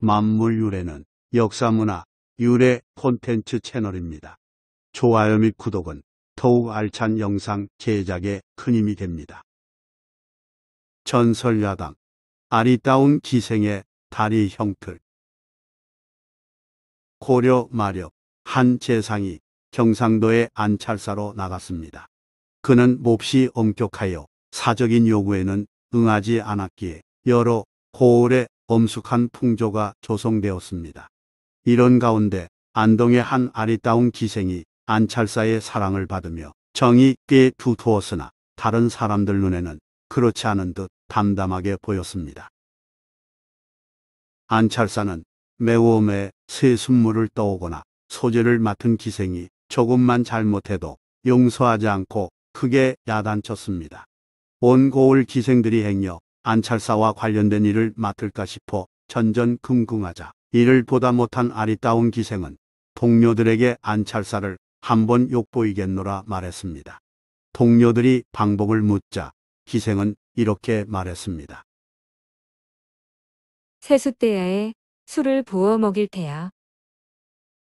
만물 유래는 역사문화 유래 콘텐츠 채널입니다. 좋아요 및 구독은 더욱 알찬 영상 제작에 큰 힘이 됩니다. 전설야당 아리따운 기생의 다리 형틀 고려 마력 한 재상이 경상도의 안찰사로 나갔습니다. 그는 몹시 엄격하여 사적인 요구에는 응하지 않았기에 여러 고을의 엄숙한 풍조가 조성되었습니다. 이런 가운데 안동의 한 아리따운 기생이 안찰사의 사랑을 받으며 정이 꽤 두터웠으나 다른 사람들 눈에는 그렇지 않은 듯 담담하게 보였습니다. 안찰사는 매워음에새 순물을 떠오거나 소재를 맡은 기생이 조금만 잘못해도 용서하지 않고 크게 야단쳤습니다. 온 고을 기생들이 행여 안찰사와 관련된 일을 맡을까 싶어 전전긍긍하자 이를 보다 못한 아리따운 기생은 동료들에게 안찰사를 한번 욕보이겠노라 말했습니다. 동료들이 방법을 묻자 기생은 이렇게 말했습니다. 세숫대야에 술을 부어 먹일 테야.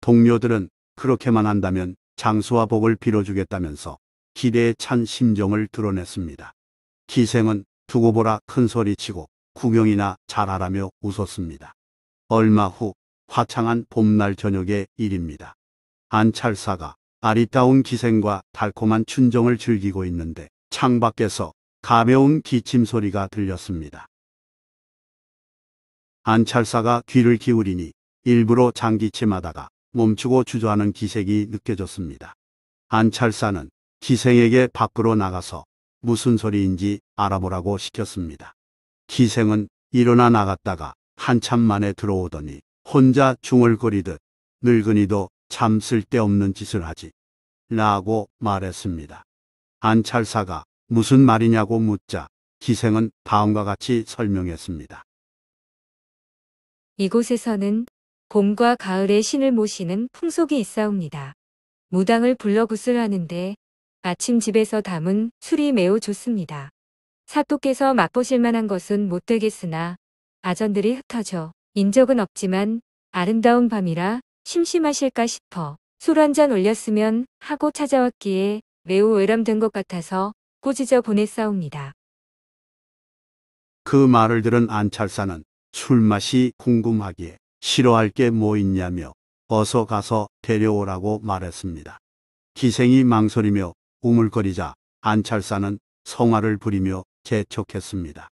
동료들은 그렇게만 한다면 장수와 복을 빌어주겠다면서 기대에 찬 심정을 드러냈습니다. 기생은 두고 보라 큰소리치고 구경이나 잘하라며 웃었습니다. 얼마 후 화창한 봄날 저녁의 일입니다. 안찰사가 아리따운 기생과 달콤한 춘정을 즐기고 있는데 창밖에서 가벼운 기침 소리가 들렸습니다. 안찰사가 귀를 기울이니 일부러 장기침하다가 멈추고 주저하는 기색이 느껴졌습니다. 안찰사는 기생에게 밖으로 나가서 무슨 소리인지 알아보라고 시켰습니다. 기생은 일어나 나갔다가 한참 만에 들어오더니 혼자 중얼거리듯 늙은이도 참 쓸데없는 짓을 하지 라고 말했습니다. 안찰사가 무슨 말이냐고 묻자 기생은 다음과 같이 설명했습니다. 이곳에서는 봄과 가을의 신을 모시는 풍속이 있사옵니다. 무당을 불러 구슬하는데 아침 집에서 담은 술이 매우 좋습니다. 사또께서 맛보실 만한 것은 못 되겠으나 아전들이 흩어져 인적은 없지만 아름다운 밤이라 심심하실까 싶어 술 한 잔 올렸으면 하고 찾아왔기에 매우 외람된 것 같아서 꾸짖어 보냈사옵니다. 그 말을 들은 안찰사는 술맛이 궁금하기에 싫어할 게 뭐 있냐며 어서 가서 데려오라고 말했습니다. 기생이 망설이며 우물거리자 안찰사는 성화를 부리며 재촉했습니다.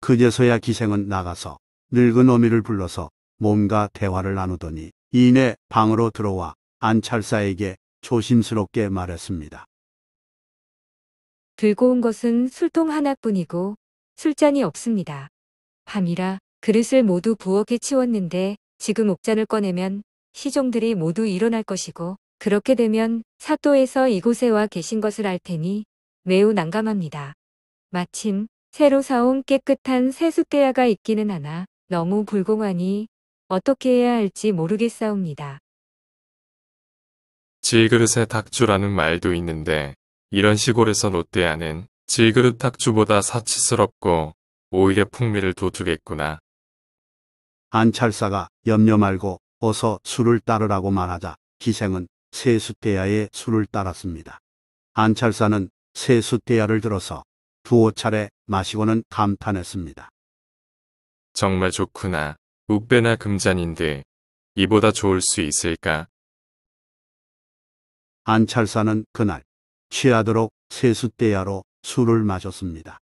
그제서야 기생은 나가서 늙은 어미를 불러서 몸과 대화를 나누더니 이내 방으로 들어와 안찰사에게 조심스럽게 말했습니다. 들고 온 것은 술통 하나뿐이고 술잔이 없습니다. 밤이라 그릇을 모두 부엌에 치웠는데 지금 옥잔을 꺼내면 시종들이 모두 일어날 것이고 그렇게 되면 사또에서 이곳에 와 계신 것을 알 테니 매우 난감합니다. 마침 새로 사온 깨끗한 세숫대야가 있기는 하나 너무 불공하니 어떻게 해야 할지 모르겠사옵니다. 질그릇에 닭주라는 말도 있는데 이런 시골에서 롯데야는 질그릇 닭주보다 사치스럽고 오히려 풍미를 도두겠구나. 안찰사가 염려 말고 어서 술을 따르라고 말하자 기생은 세수대야의 술을 따랐습니다. 안찰사는 세수대야를 들어서 두어 차례 마시고는 감탄했습니다. 정말 좋구나. 욱배나 금잔인데 이보다 좋을 수 있을까? 안찰사는 그날 취하도록 세수대야로 술을 마셨습니다.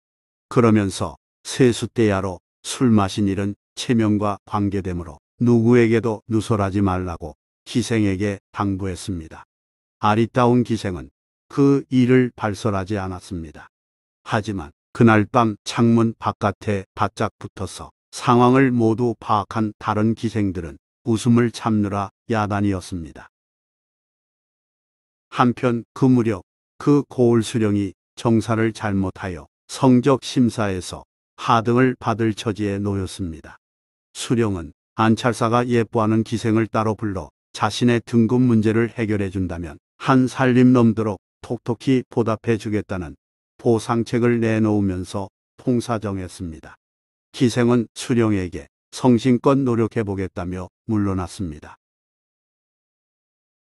그러면서 세수대야로술 마신 일은 체면과 관계되므로 누구에게도 누설하지 말라고 기생에게 당부했습니다. 아리따운 기생은 그 일을 발설하지 않았습니다. 하지만 그날 밤 창문 바깥에 바짝 붙어서 상황을 모두 파악한 다른 기생들은 웃음을 참느라 야단이었습니다. 한편 그 무렵 그 고을 수령이 정사를 잘못하여 성적 심사에서 하등을 받을 처지에 놓였습니다. 수령은 안찰사가 예뻐하는 기생을 따로 불러 자신의 등급 문제를 해결해 준다면 한 살림 넘도록 톡톡히 보답해 주겠다는 보상책을 내놓으면서 통사정했습니다. 기생은 수령에게 성신껏 노력해 보겠다며 물러났습니다.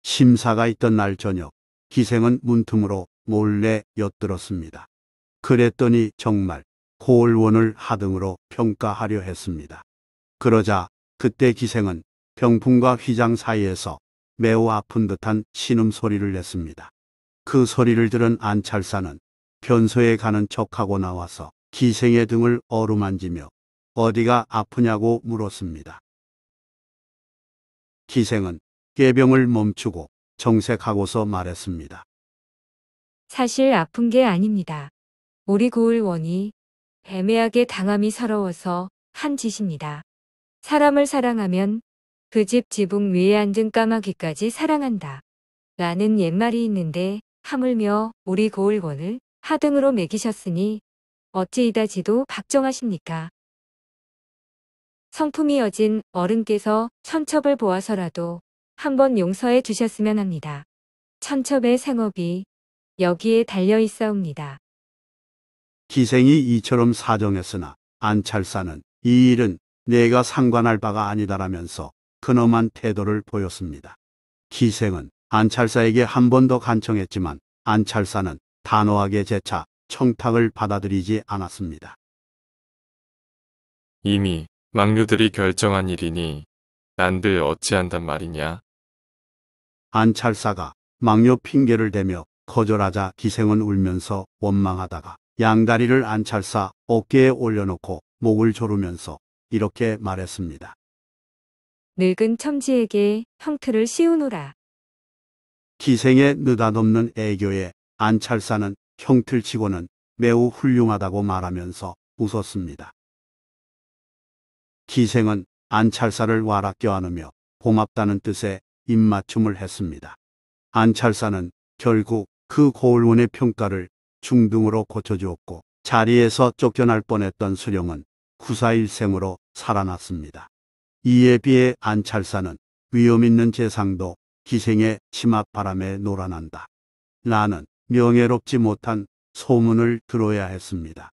심사가 있던 날 저녁 기생은 문틈으로 몰래 엿들었습니다. 그랬더니 정말 고을원을 하등으로 평가하려 했습니다. 그러자 그때 기생은 병풍과 휘장 사이에서 매우 아픈 듯한 신음소리를 냈습니다. 그 소리를 들은 안찰사는 변소에 가는 척하고 나와서 기생의 등을 어루만지며 어디가 아프냐고 물었습니다. 기생은 꾀병을 멈추고 정색하고서 말했습니다. 사실 아픈 게 아닙니다. 우리 고을 원이 애매하게 당함이 서러워서 한 짓입니다. 사람을 사랑하면 그집 지붕 위에 앉은 까마귀까지 사랑한다. 라는 옛말이 있는데 하물며 우리 고을권을 하등으로 매기셨으니 어찌 이다지도 박정하십니까. 성품이 여진 어른께서 천첩을 보아서라도 한번 용서해 주셨으면 합니다. 천첩의 생업이 여기에 달려 있사옵니다. 기생이 이처럼 사정했으나 안찰사는 이 일은 내가 상관할 바가 아니다라면서 근엄한 태도를 보였습니다. 기생은 안찰사에게 한 번 더 간청했지만 안찰사는 단호하게 재차 청탁을 받아들이지 않았습니다. 이미 망류들이 결정한 일이니 난들 어찌한단 말이냐? 안찰사가 망료 핑계를 대며 거절하자 기생은 울면서 원망하다가 양다리를 안찰사 어깨에 올려놓고 목을 조르면서 이렇게 말했습니다. 늙은 첨지에게 형틀을 씌우노라. 기생의 느닷없는 애교에 안찰사는 형틀치고는 매우 훌륭하다고 말하면서 웃었습니다. 기생은 안찰사를 와락 껴안으며 고맙다는 뜻에 입맞춤을 했습니다. 안찰사는 결국 그 고을원의 평가를 중등으로 고쳐주었고 자리에서 쫓겨날 뻔했던 수령은 구사일생으로 살아났습니다. 이에 비해 안찰사는 위험 있는 재상도 기생의 치맛바람에 놀아난다. 나는 명예롭지 못한 소문을 들어야 했습니다.